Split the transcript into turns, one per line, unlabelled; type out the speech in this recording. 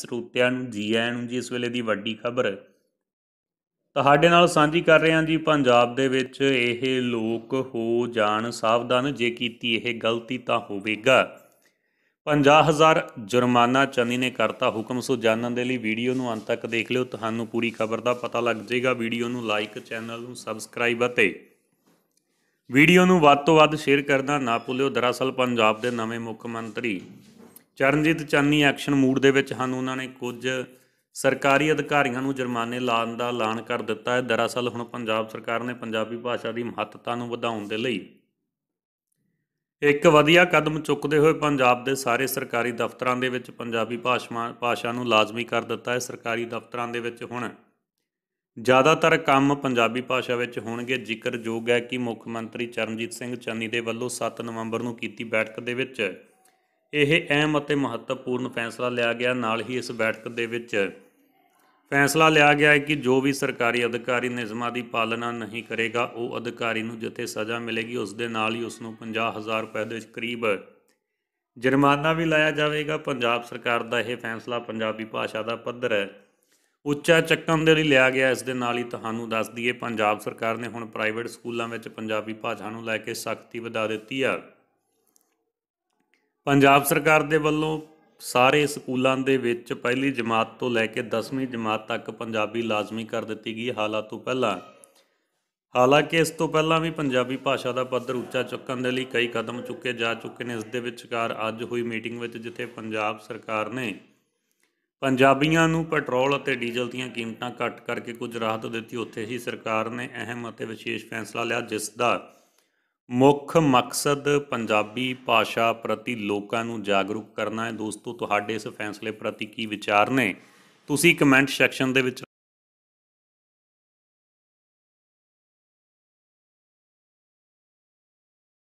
ਸਰੋਤਿਆਂ ਨੂੰ ਜੀ ਆਇਆਂ ਨੂੰ ਜੀ ਇਸ ਵੇਲੇ ਦੀ ਵੱਡੀ ਖਬਰ ਤੁਹਾਡੇ ਨਾਲ ਸਾਂਝੀ ਕਰ ਰਹੇ ਹਾਂ ਜੀ ਪੰਜਾਬ ਦੇ ਵਿੱਚ ਇਹ ਲੋਕ ਹੋ ਜਾਣ ਸਾਵਧਾਨ ਜੇ ਕੀਤੀ ਇਹ ਗਲਤੀ ਤਾਂ ਹੋਵੇਗਾ 50000 ਜੁਰਮਾਨਾ ਚੰਨੀ ਨੇ ਕਰਤਾ ਹੁਕਮ ਸੋ ਜਾਣਨ ਦੇ ਲਈ ਵੀਡੀਓ ਨੂੰ ਅੰਤ ਤੱਕ ਦੇਖ ਲਿਓ ਤੁਹਾਨੂੰ ਪੂਰੀ ਖਬਰ ਦਾ ਪਤਾ ਲੱਗ ਜਾਏਗਾ ਵੀਡੀਓ ਨੂੰ ਲਾਈਕ ਚੈਨਲ ਨੂੰ ਸਬਸਕ੍ਰਾਈਬ ਅਤੇ ਵੀਡੀਓ ਨੂੰ ਵੱਧ ਤੋਂ ਵੱਧ ਸ਼ੇਅਰ ਕਰਨਾ ਨਾ ਭੁੱਲਿਓ ਦਰਅਸਲ ਪੰਜਾਬ ਦੇ ਨਵੇਂ ਮੁੱਖ ਮੰਤਰੀ ਚਰਨਜੀਤ ਚਾਨੀ ਐਕਸ਼ਨ ਮੂਡ ਦੇ ਵਿੱਚ ਹਨ ਉਹਨਾਂ ਨੇ ਕੁਝ ਸਰਕਾਰੀ ਅਧਿਕਾਰੀਆਂ ਨੂੰ ਜੁਰਮਾਨੇ ਲਾਉਣ ਦਾ ਐਲਾਨ ਕਰ ਦਿੱਤਾ ਹੈ ਦਰਅਸਲ ਹੁਣ ਪੰਜਾਬ ਸਰਕਾਰ ਨੇ ਪੰਜਾਬੀ ਭਾਸ਼ਾ ਦੀ ਮਹੱਤਤਾ ਨੂੰ ਵਧਾਉਣ ਦੇ ਲਈ ਇੱਕ ਵਧੀਆ ਕਦਮ ਚੁੱਕਦੇ ਹੋਏ ਪੰਜਾਬ ਦੇ ਸਾਰੇ ਸਰਕਾਰੀ ਦਫ਼ਤਰਾਂ ਦੇ ਵਿੱਚ ਪੰਜਾਬੀ ਭਾਸ਼ਾ ਭਾਸ਼ਾ ਨੂੰ ਲਾਜ਼ਮੀ ਕਰ ਦਿੱਤਾ ਹੈ ਸਰਕਾਰੀ ਦਫ਼ਤਰਾਂ ਦੇ ਵਿੱਚ ਹੁਣ ਜ਼ਿਆਦਾਤਰ ਕੰਮ ਪੰਜਾਬੀ ਭਾਸ਼ਾ ਵਿੱਚ ਹੋਣਗੇ ਜ਼ਿਕਰਯੋਗ ਹੈ ਕਿ ਮੁੱਖ ਮੰਤਰੀ ਚਰਨਜੀਤ ਸਿੰਘ ਚੰਨੀ ਦੇ ਵੱਲੋਂ 7 ਨਵੰਬਰ ਨੂੰ ਕੀਤੀ ਬੈਠਕ ਦੇ ਵਿੱਚ ਇਹ ਅਹਿਮ ਅਤੇ ਮਹੱਤਵਪੂਰਨ ਫੈਸਲਾ ਲਿਆ ਗਿਆ ਨਾਲ ਹੀ ਇਸ ਬੈਠਕ ਦੇ ਵਿੱਚ ਫੈਸਲਾ ਲਿਆ ਗਿਆ ਹੈ ਕਿ ਜੋ ਵੀ ਸਰਕਾਰੀ ਅਧਿਕਾਰੀ ਨਿਯਮਾਂ ਦੀ ਪਾਲਣਾ ਨਹੀਂ ਕਰੇਗਾ ਉਹ ਅਧਿਕਾਰੀ ਨੂੰ ਜਿੱਥੇ ਸਜ਼ਾ ਮਿਲੇਗੀ ਉਸ ਦੇ ਨਾਲ ਹੀ ਉਸ ਨੂੰ 50000 ਰੁਪਏ ਦੇ ਕਰੀਬ ਜੁਰਮਾਨਾ ਵੀ ਲਾਇਆ ਜਾਵੇਗਾ ਪੰਜਾਬ ਸਰਕਾਰ ਦਾ ਇਹ ਫੈਸਲਾ ਪੰਜਾਬੀ ਭਾਸ਼ਾ ਦਾ ਪੱਧਰ ਹੈ ਉੱਚਾ ਚੱਕਣ ਦੇ ਲਈ ਲਿਆ ਗਿਆ ਇਸ ਦੇ ਨਾਲ ਹੀ ਤੁਹਾਨੂੰ ਦੱਸ ਦਈਏ ਪੰਜਾਬ ਸਰਕਾਰ ਨੇ ਹੁਣ ਪ੍ਰਾਈਵੇਟ ਸਕੂਲਾਂ ਵਿੱਚ ਪੰਜਾਬੀ ਭਾਸ਼ਾ ਨੂੰ ਲੈ ਕੇ ਸਖਤੀ ਵਧਾ ਦਿੱਤੀ ਆ ਪੰਜਾਬ ਸਰਕਾਰ ਦੇ ਵੱਲੋਂ ਸਾਰੇ ਸਕੂਲਾਂ ਦੇ ਵਿੱਚ ਪਹਿਲੀ ਜਮਾਤ ਤੋਂ ਲੈ ਕੇ 10ਵੀਂ ਜਮਾਤ ਤੱਕ ਪੰਜਾਬੀ ਲਾਜ਼ਮੀ ਕਰ ਦਿੱਤੀ ਗਈ ਹਾਲਾਂ ਤੋਂ ਪਹਿਲਾਂ ਹਾਲਾਂਕਿ ਇਸ ਤੋਂ ਪਹਿਲਾਂ ਵੀ ਪੰਜਾਬੀ ਭਾਸ਼ਾ ਦਾ ਪੱਧਰ ਉੱਚਾ ਚੁੱਕਣ ਦੇ ਲਈ ਕਈ ਕਦਮ ਚੁੱਕੇ ਜਾ ਚੁੱਕੇ ਨੇ ਇਸ ਦੇ ਵਿਚਕਾਰ ਅੱਜ ਹੋਈ ਮੀਟਿੰਗ ਵਿੱਚ ਜਿੱਥੇ ਪੰਜਾਬ ਸਰਕਾਰ ਨੇ ਪੰਜਾਬੀਆਂ ਨੂੰ ਪੈਟਰੋਲ ਅਤੇ ਡੀਜ਼ਲ ਦੀਆਂ ਕੀਮਤਾਂ ਘੱਟ ਕਰਕੇ ਕੁਝ ਰਾਹਤ ਦਿੱਤੀ ਉੱਥੇ ਹੀ ਸਰਕਾਰ ਨੇ ਅਹਿਮ ਅਤੇ ਵਿਸ਼ੇਸ਼ ਫੈਸਲਾ ਲਿਆ ਜਿਸ ਦਾ ਮੁੱਖ ਮਕਸਦ ਪੰਜਾਬੀ ਭਾਸ਼ਾ ਪ੍ਰਤੀ ਲੋਕਾਂ ਨੂੰ ਜਾਗਰੂਕ ਕਰਨਾ ਹੈ ਦੋਸਤੋ ਤੁਹਾਡੇ ਇਸ ਫੈਸਲੇ ਪ੍ਰਤੀ ਕੀ ਵਿਚਾਰ ਨੇ ਤੁਸੀਂ ਕਮੈਂਟ ਸੈਕਸ਼ਨ ਦੇ ਵਿੱਚ